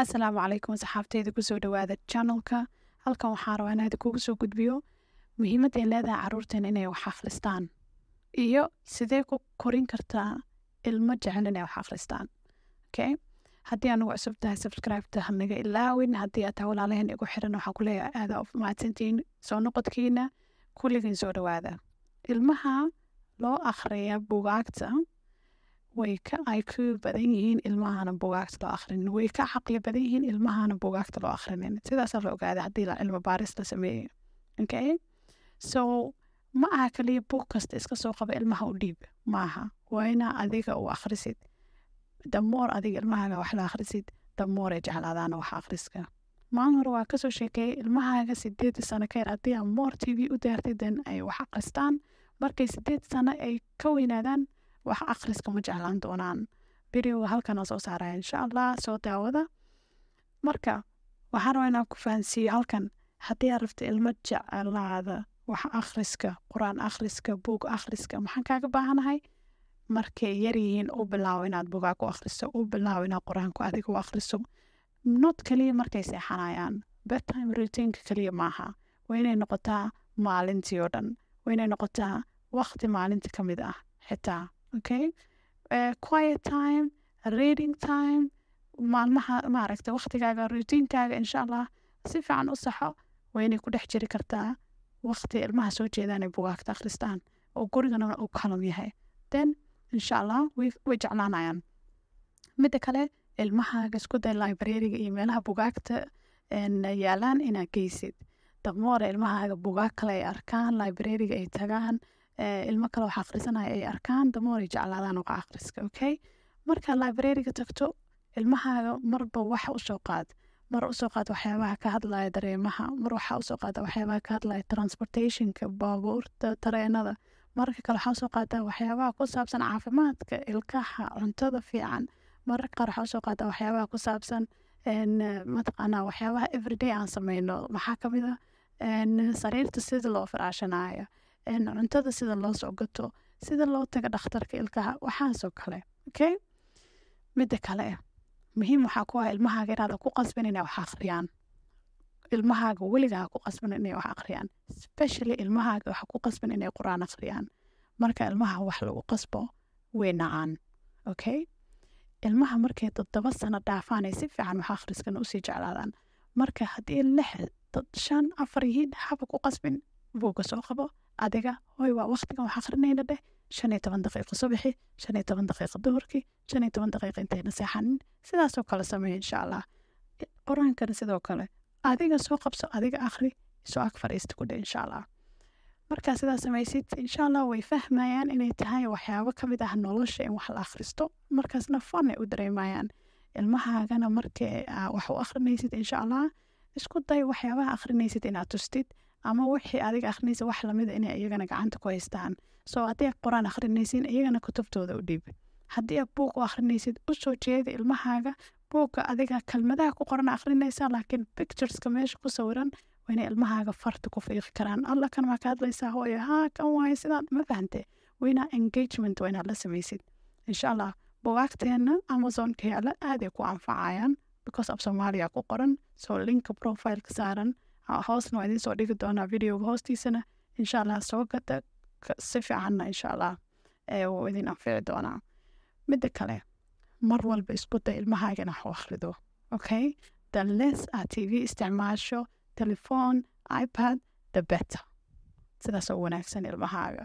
asalaamu calaykum saxaabteyda kusoo dhawaada janalka halkan waxaa rabaa inaad kugu soo gudbiyo muhiimadda ay leedahay caruurteen inay wax akhristaan iyo sidee ku korin kartaa ilmo jecel inay wax akhristaan okay haddii anugu cusub tahay subscribeta hanaga ilaawin haddii aad taa walaalaheen igu xiran waxaa ku leeyahay aada mahadsantihiin soo noqodkiina kulligiin soo dhawaada ilmaha loo akhriya bugaagta way ka IQ badan yihiin ilmahana bugaagta loo akhrinin way ka caqli badan yihiin ilmahana bugaagta loo akhrinin sidaasaa la ogaaday haddii la cilmi baaris la sameeyo okay so ma aha kaliya buug kasta iska soo qaba ilmaha u dhiib maaha waa inaa adiga u akhrisid damoor adiga ilmahaaga wax la akhrisid damoor jeclaadaana wax akhriska maalin hore waa kasoo sheekeeyay ilmahaaga sideed sano ka yar haddii t v u daartay den ay wax akhristaan markay sideed sano ay ka weynaadaan wax ma jeclaan doonaan beri halkana soo saaraya insha allah soo daawada marka waxaan rabaa inaan ku fahansiiyo halkan haddii aad rabta ilmo jecelaada wax akhriska qur-aan akhriska buug akhriska maxaan kaaga baahanahay markay yaryihiin u bilaabo inaad bugaa ku akhriso u bilaabo inaad qur-aanku adiga u akhriso not kaliya markay seexanayaan bedtime routiinka kaliya maaha waa inay noqotaa maalintii oo dhan waa inay noqotaa waqti maalinta ka mid ah xitaa okay uh, quiet time reading time maalmaha maaragta waktigaaga rutiinkaaga insha allah si fiican u saxo waa inay ku dhex jiri kartaa wakti ilmaha soo jeedaan ay bugaagta akhristaan oo gurigana uu kalon yahay then insha allah way jeclaanayaan midda kale ilmahaaga isku day librariga iyo meelaha bugaagta yaalaan inaad geysid damoora ilmahaaga bugaag kale ay arkaan librariga ay tagaan Eh, ilmo kale wax akhrisanaya ay arkaan dama wanay jeclaadaan uqa akhriska okay marka librariga tagto ilmahaaga marba wax usoo qaad mar usoo qaad waxyaabaha ka hadlaya dareemaha mar waxaa usoo qaada waxyaabaha ka hadlaya transportationka baabuurta tareenada mararka kale waxaa usoo qaadaa waxyaabaha ku saabsan caafimaadka ilkaha cuntada fiican mararka qaar waxaa usoo qaadaa waxyaabaha ku saabsan mataqaanaa waxyaabaha everyday aan sameyno maxaa kamid a ah? sariirta sida loo firaashanaayo cuntada sida loo soo gato sida loo taga dhakhtarka ilkaha waxaasoo kale okay midda kale muhiim waxaa ku ah ilmahaaga inaada ku qasbin inay wax akhriyaan ilmahaaga weligaa ku qasbin inay wax akhriyaan specially ilmahaaga waxa ku qasbin inay qur-aan akhriyaan marka ilmaha wax lagu qasbo way nacaan okay ilmaha markay toddoba sano dhaafaan si fiican wax akhriskana usii jeclaadaan marka haddii lix shan afar yihiin haba ku qasbin buugga soo qabo adiga oy waa waqtigan wax akrinayna dheh shan iyo toban daqiiqo subaxi shan iyo toban daqiiqo duhurkii shan iyo toban daqiiqo intayna seexanin sidaasoo kale sameeya insha allah quraankana sidoo kale adiga soo qabso adiga akhri soo ag fariista ku dheh insha allah markaa sidaa samaysid insha allah way fahmayaan inay tahay waxyaabo ka mid ah nolosha in wax la akhristo markaasna fanay u dareemayaan ilmahaagana markii ah, wax u akhrinaysid insha allah isku day waxyaabaha akhrinaysid inaad tustid ama wixii adiga akrinaysa wax lamida inay iyagana gacanta ku haystaan soo haddii aad aan akhrinaysin iyagana kutubtooda u dhiib haddii aad buuq u akhrinaysid u jeeda ilmahaaga buuga adiga kalmadaha ku qoran akhrinaysa laakiin pictureska meesha ku sawiran waa inay ilmahaaga farta ku fiiqi karaan alla kan maa ka hadlaysaa hooye haa kan waaye sidaan ma fahante waa engagement waa inaad la samaysid insha allah bugaagteenna amazonka yaala aaday ku anfacayaan because af soomaaliya ku qoran soo linka profileka saaran hoosna waa idiin soo dhigi doonaa videoga hoostiisana insha allah soo gada si fiicanna insha wuu idin anfici doonaa midda kale mar walba isku day ilmahaagana ha akhrido okay the er less aad tv isticmaasho telephone ipad the better sidaas wanaagsan ilmahaaga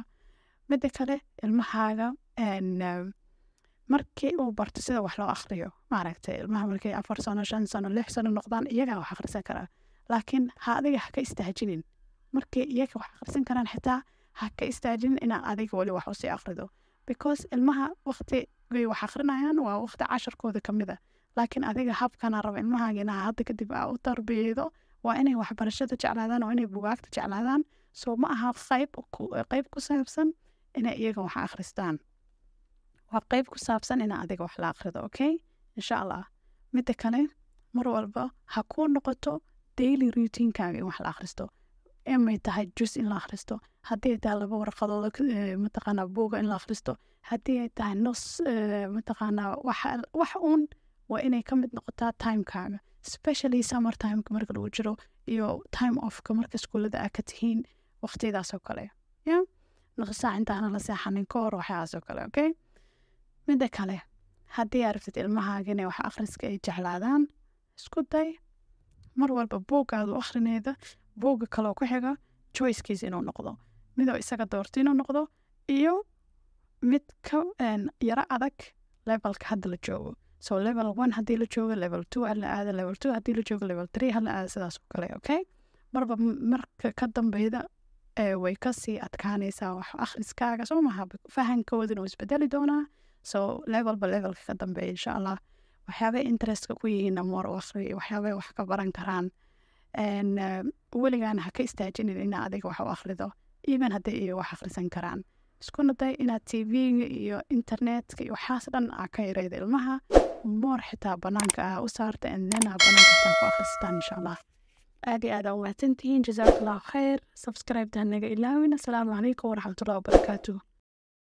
midda kale ilmahaaga markii uu barto sida wax loo akhriyo maaragtay ilmaha markay afar sano shan sano lix sano noqdaan iyagaa wax akhrisan karaa laakiin ha adiga haka istaajinin markii iyaga wax aqrisan karaan xitaa haka istaajinin inaad adiga weli wax usii aqrido because ilmaha waqti way wax aqrinayaan waa waqti casharkooda kamid a laakiin adiga habkana raba ilmahaaga inaa hadda kadib aa u tarbiyeedo waa inay waxbarashada jeclaadaan oo inay bugaagta jeclaadaan soo ma aha qayb qayb ku saabsan inay iyaga wax akhristaan waa qayb ku saabsan ina adiga wax la akhrido okay insha allah midda kale mar walba ha kuu noqoto daily routinkaaga in wax la akhristo emay tahay jus in la akhristo haddii ay tahay laba warqadood eh, mataqaanaa buuga in la akhristo haddii ay tahay nos eh, mataqaanaa wax uun waa inay ka mid noqotaa timekaaga specially summer timeka marka lagu jiro iyo time offka marka iskuullada aa ka tihiin waqtiyadaasoo kale ya naqsaac intaana la seexanin ka hor waxyaasoo kale okay midda kale haddii aa rabtid ilmahaaga inay wax akhriska ay jeclaadaan isku day mar walba buuggaad u akhrineeda buugga kaloo ku xiga joycekiis inuu noqdo midoo isaga doorto inuu noqdo iyo mid ka yaro adag levelka hadda la joogo so level one haddii la joogo level two hala aada level two haddii la joogo level three hala aada sidaas oo kale okay marba marka ka dambeyda way kasii adkaanaysaa wax akhriskaaga soo maha fahankooda inuu isbedeli doonaa so levelba levelka ka dambeeya insha allah waxyaabay interestka ku yihiin amar wakri waxyaabay wax ka baran karaan weligaana ha ka istaajinin inaa adiga wax u akhrido even hadday iyo wax akhrisan karaan iskuna day inaad tvga iyo internetka iyo waxaas dhan aa ah ka yareyda ilmaha moor xitaa banaanka ah u saarta andnena banaanka ku akhristaan insha allah aad iyo aad jazaakallahu khayr subscribe naga ilaawin asalaamu calaykum waraxmatullahi wabarakaatuh